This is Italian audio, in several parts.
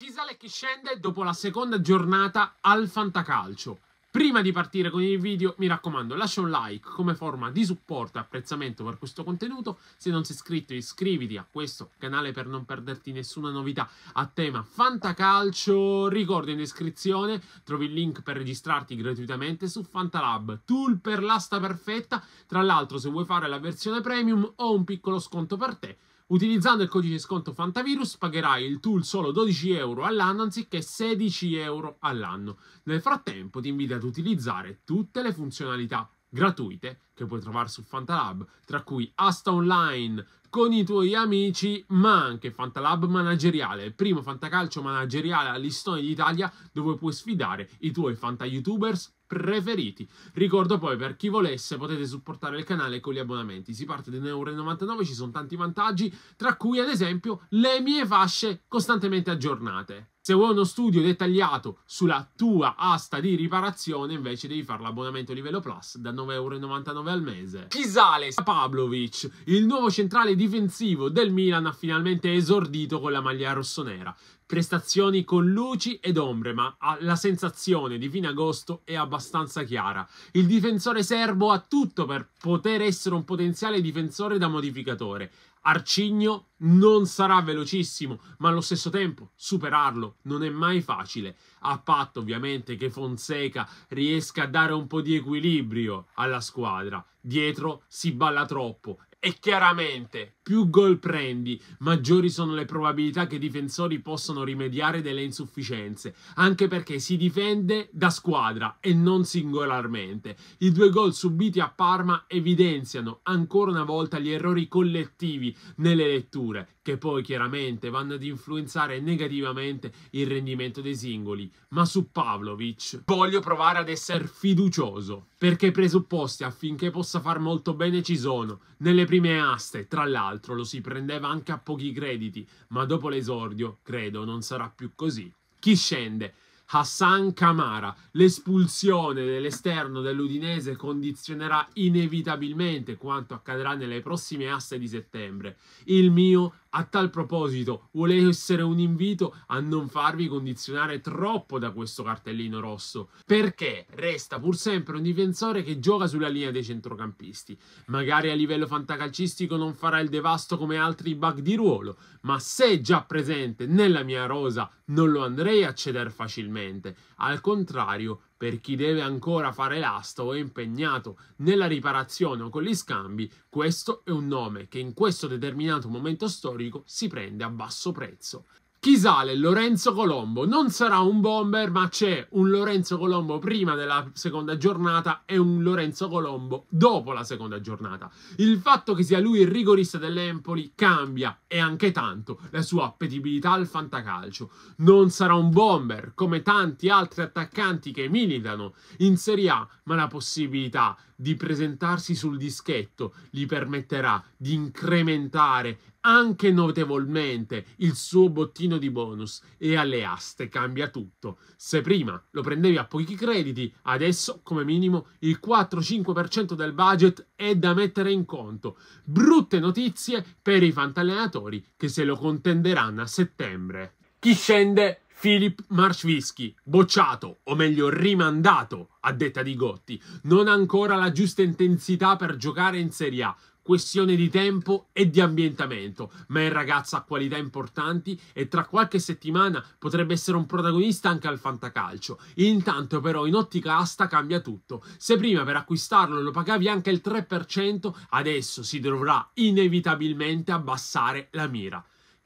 Chi sale e chi scende dopo la seconda giornata al Fantacalcio. Prima di partire con il video, mi raccomando, lascia un like come forma di supporto e apprezzamento per questo contenuto. Se non sei iscritto, iscriviti a questo canale per non perderti nessuna novità a tema Fantacalcio. Ricordo in descrizione, trovi il link per registrarti gratuitamente su Fantalab, tool per l'asta perfetta. Tra l'altro, se vuoi fare la versione premium, ho un piccolo sconto per te Utilizzando il codice sconto Fantavirus pagherai il tool solo 12 euro all'anno anziché 16 euro all'anno. Nel frattempo ti invito ad utilizzare tutte le funzionalità gratuite che puoi trovare su Fantalab, tra cui Asta Online con i tuoi amici, ma anche Fantalab manageriale, il primo fantacalcio manageriale all'istone d'Italia dove puoi sfidare i tuoi fanta fantayoutubers preferiti. Ricordo poi per chi volesse potete supportare il canale con gli abbonamenti. Si parte da 1,99€, ci sono tanti vantaggi, tra cui ad esempio le mie fasce costantemente aggiornate. Se vuoi uno studio dettagliato sulla tua asta di riparazione, invece devi fare l'abbonamento livello plus da 9,99€ al mese. Chisales Pavlovic, il nuovo centrale difensivo del Milan, ha finalmente esordito con la maglia rossonera. Prestazioni con luci ed ombre, ma la sensazione di fine agosto è abbastanza chiara. Il difensore serbo ha tutto per poter essere un potenziale difensore da modificatore. Arcigno non sarà velocissimo, ma allo stesso tempo superarlo non è mai facile, a patto ovviamente che Fonseca riesca a dare un po' di equilibrio alla squadra. Dietro si balla troppo e chiaramente più gol prendi, maggiori sono le probabilità che i difensori possano rimediare delle insufficienze, anche perché si difende da squadra e non singolarmente. I due gol subiti a Parma evidenziano ancora una volta gli errori collettivi nelle letture, che poi chiaramente vanno ad influenzare negativamente il rendimento dei singoli. Ma su Pavlovic voglio provare ad essere fiducioso, perché i presupposti affinché possa far molto bene ci sono, nelle prime aste, tra l'altro l'altro lo si prendeva anche a pochi crediti, ma dopo l'esordio, credo, non sarà più così. Chi scende? Hassan Kamara. L'espulsione dell'esterno dell'Udinese condizionerà inevitabilmente quanto accadrà nelle prossime aste di settembre. Il mio a tal proposito, vuole essere un invito a non farvi condizionare troppo da questo cartellino rosso, perché resta pur sempre un difensore che gioca sulla linea dei centrocampisti. Magari a livello fantacalcistico non farà il devasto come altri bug di ruolo, ma se è già presente nella mia rosa non lo andrei a cedere facilmente. Al contrario, per chi deve ancora fare l'asta o è impegnato nella riparazione o con gli scambi, questo è un nome che in questo determinato momento storico si prende a basso prezzo. Chi sale? Lorenzo Colombo. Non sarà un bomber, ma c'è un Lorenzo Colombo prima della seconda giornata e un Lorenzo Colombo dopo la seconda giornata. Il fatto che sia lui il rigorista dell'Empoli cambia e anche tanto la sua appetibilità al fantacalcio. Non sarà un bomber come tanti altri attaccanti che militano in Serie A, ma la possibilità di presentarsi sul dischetto gli permetterà di incrementare anche notevolmente il suo bottino di bonus e alle aste cambia tutto. Se prima lo prendevi a pochi crediti, adesso come minimo il 4-5% del budget è da mettere in conto. Brutte notizie per i fantallenatori che se lo contenderanno a settembre. Chi scende? Philip Marshvisky, bocciato, o meglio rimandato, a detta di Gotti, non ha ancora la giusta intensità per giocare in Serie A, questione di tempo e di ambientamento, ma il ragazzo ha qualità importanti e tra qualche settimana potrebbe essere un protagonista anche al fantacalcio. Intanto però in ottica asta cambia tutto. Se prima per acquistarlo lo pagavi anche il 3%, adesso si dovrà inevitabilmente abbassare la mira,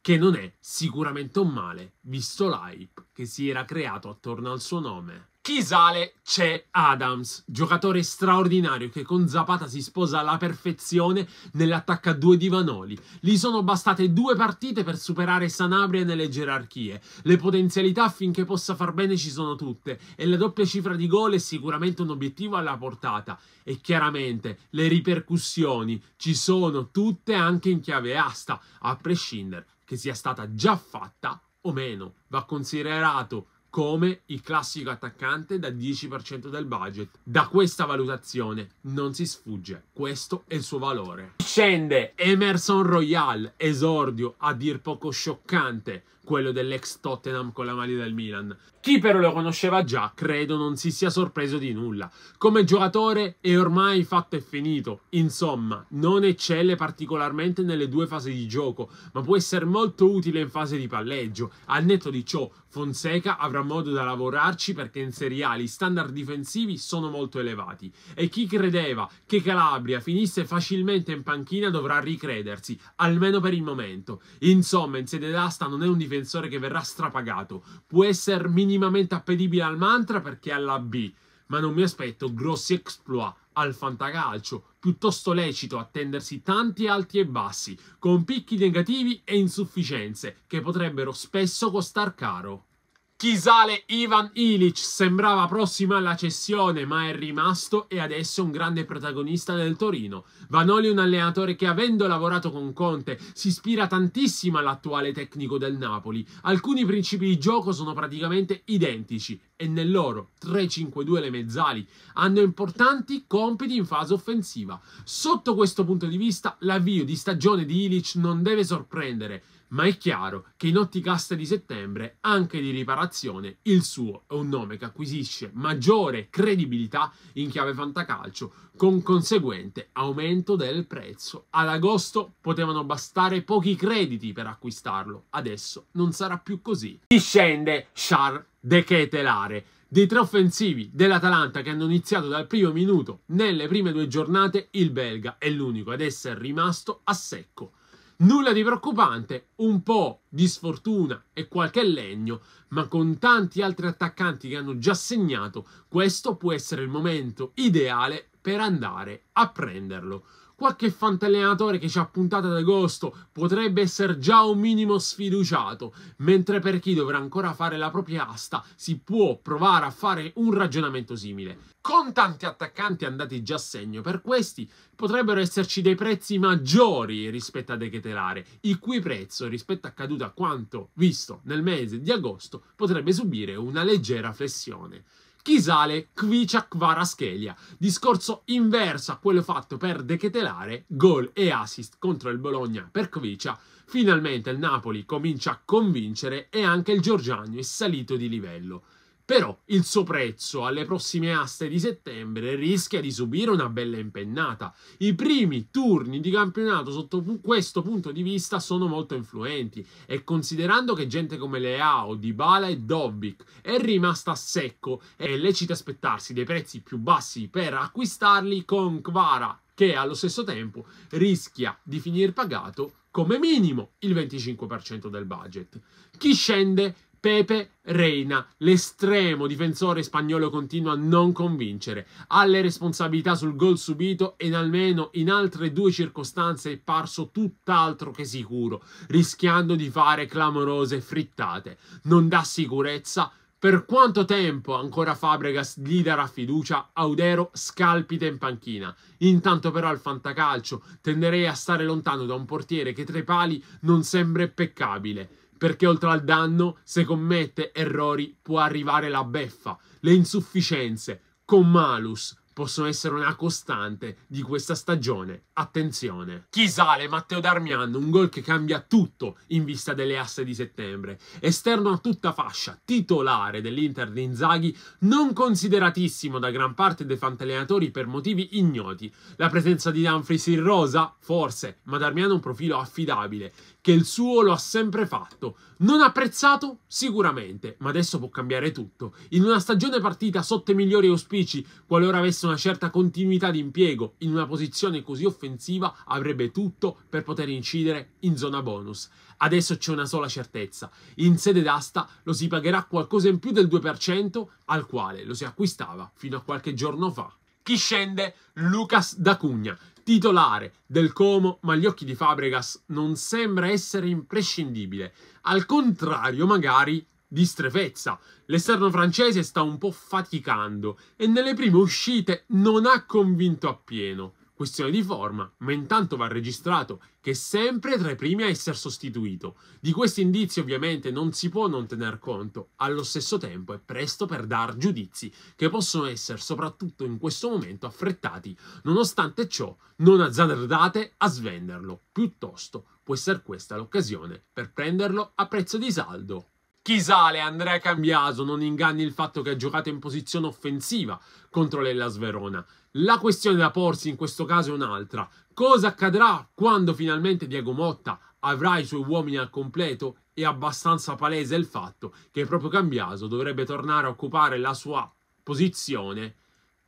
che non è sicuramente un male, visto l'hype che si era creato attorno al suo nome. Chi sale c'è Adams, giocatore straordinario che con Zapata si sposa alla perfezione nell'attacca a due di Vanoli. Gli sono bastate due partite per superare Sanabria nelle gerarchie. Le potenzialità affinché possa far bene ci sono tutte e la doppia cifra di gol è sicuramente un obiettivo alla portata. E chiaramente le ripercussioni ci sono tutte anche in chiave asta, a prescindere che sia stata già fatta o meno. Va considerato come il classico attaccante da 10% del budget. Da questa valutazione non si sfugge, questo è il suo valore. Scende Emerson Royal, esordio a dir poco scioccante, quello dell'ex Tottenham con la maglia del Milan. Chi però lo conosceva già, credo non si sia sorpreso di nulla. Come giocatore è ormai fatto e finito. Insomma, non eccelle particolarmente nelle due fasi di gioco, ma può essere molto utile in fase di palleggio. Al netto di ciò, Fonseca avrà modo da lavorarci perché in Serie A gli standard difensivi sono molto elevati. E chi credeva che Calabria finisse facilmente in panchina panchina dovrà ricredersi, almeno per il momento. Insomma, in sede d'asta non è un difensore che verrà strapagato, può essere minimamente appetibile al mantra perché è alla B, ma non mi aspetto grossi exploit al fantacalcio, piuttosto lecito attendersi tanti alti e bassi, con picchi negativi e insufficienze che potrebbero spesso costar caro. Chisale Ivan Ilic sembrava prossima alla cessione, ma è rimasto e adesso è un grande protagonista del Torino. Vanoli è un allenatore che, avendo lavorato con Conte, si ispira tantissimo all'attuale tecnico del Napoli. Alcuni principi di gioco sono praticamente identici e nel loro 3-5-2 le mezzali hanno importanti compiti in fase offensiva. Sotto questo punto di vista, l'avvio di stagione di Ilic non deve sorprendere ma è chiaro che in Otticasta di settembre, anche di riparazione, il suo è un nome che acquisisce maggiore credibilità in chiave fantacalcio, con conseguente aumento del prezzo. Ad agosto potevano bastare pochi crediti per acquistarlo, adesso non sarà più così. Discende Char De Ketelare, dei tre offensivi dell'Atalanta che hanno iniziato dal primo minuto nelle prime due giornate, il belga è l'unico ad essere rimasto a secco. Nulla di preoccupante, un po' di sfortuna e qualche legno, ma con tanti altri attaccanti che hanno già segnato, questo può essere il momento ideale per andare a prenderlo qualche fantallenatore che ci ha puntato ad agosto potrebbe essere già un minimo sfiduciato, mentre per chi dovrà ancora fare la propria asta si può provare a fare un ragionamento simile. Con tanti attaccanti andati già a segno, per questi potrebbero esserci dei prezzi maggiori rispetto a De Dechetelare, il cui prezzo rispetto a caduta a quanto visto nel mese di agosto potrebbe subire una leggera flessione. Chisale sale Kvicak Varaschelia. Discorso inverso a quello fatto per Dechetelare, gol e assist contro il Bologna per Kvicia. Finalmente il Napoli comincia a convincere e anche il Giorgiano è salito di livello. Però il suo prezzo alle prossime aste di settembre rischia di subire una bella impennata. I primi turni di campionato sotto questo punto di vista sono molto influenti e considerando che gente come Leao, Dybala e Dobbik è rimasta a secco è lecito aspettarsi dei prezzi più bassi per acquistarli con Kvara che allo stesso tempo rischia di finir pagato come minimo il 25% del budget. Chi scende Pepe Reina, l'estremo difensore spagnolo continua a non convincere, ha le responsabilità sul gol subito e almeno in altre due circostanze è parso tutt'altro che sicuro, rischiando di fare clamorose frittate. Non dà sicurezza, per quanto tempo ancora Fabregas gli darà fiducia, Audero scalpita in panchina. Intanto però al fantacalcio tenderei a stare lontano da un portiere che tra i pali non sembra impeccabile perché oltre al danno, se commette errori, può arrivare la beffa. Le insufficienze, con malus, possono essere una costante di questa stagione. Attenzione! Chi sale Matteo Darmian, un gol che cambia tutto in vista delle asse di settembre. Esterno a tutta fascia, titolare dell'Inter di Inzaghi, non consideratissimo da gran parte dei fantallenatori per motivi ignoti. La presenza di Dumfries in rosa? Forse, ma Darmian ha un profilo affidabile che il suo lo ha sempre fatto. Non apprezzato sicuramente, ma adesso può cambiare tutto. In una stagione partita sotto i migliori auspici, qualora avesse una certa continuità di impiego in una posizione così offensiva, avrebbe tutto per poter incidere in zona bonus. Adesso c'è una sola certezza. In sede d'asta lo si pagherà qualcosa in più del 2% al quale lo si acquistava fino a qualche giorno fa. Chi scende? Lucas D'Acugna titolare del Como, ma agli occhi di Fabregas non sembra essere imprescindibile. Al contrario, magari di strefezza. L'esterno francese sta un po' faticando e nelle prime uscite non ha convinto appieno. Questione di forma, ma intanto va registrato che è sempre tra i primi a essere sostituito. Di questi indizi ovviamente non si può non tener conto, allo stesso tempo è presto per dar giudizi che possono essere soprattutto in questo momento affrettati, nonostante ciò non azzardate a svenderlo, piuttosto può essere questa l'occasione per prenderlo a prezzo di saldo. Chi sale Andrea Cambiaso, non inganni il fatto che ha giocato in posizione offensiva contro l'Ellas Verona. La questione da porsi in questo caso è un'altra. Cosa accadrà quando finalmente Diego Motta avrà i suoi uomini al completo? È abbastanza palese il fatto che proprio Cambiaso dovrebbe tornare a occupare la sua posizione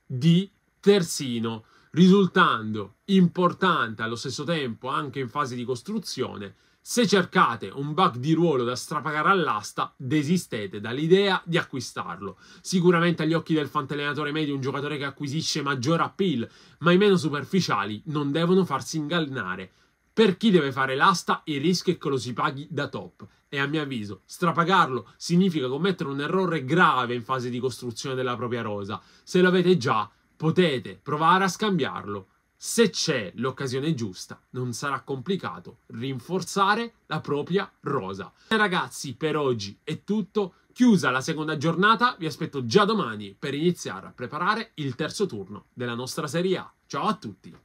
di terzino risultando importante allo stesso tempo anche in fase di costruzione. Se cercate un bug di ruolo da strapagare all'asta, desistete dall'idea di acquistarlo. Sicuramente agli occhi del fantallenatore medio un giocatore che acquisisce maggior appeal, ma i meno superficiali non devono farsi ingannare. Per chi deve fare l'asta, il rischio è che lo si paghi da top. E a mio avviso, strapagarlo significa commettere un errore grave in fase di costruzione della propria rosa. Se lo avete già, potete provare a scambiarlo. Se c'è l'occasione giusta, non sarà complicato rinforzare la propria rosa. Ragazzi, per oggi è tutto. Chiusa la seconda giornata, vi aspetto già domani per iniziare a preparare il terzo turno della nostra Serie A. Ciao a tutti!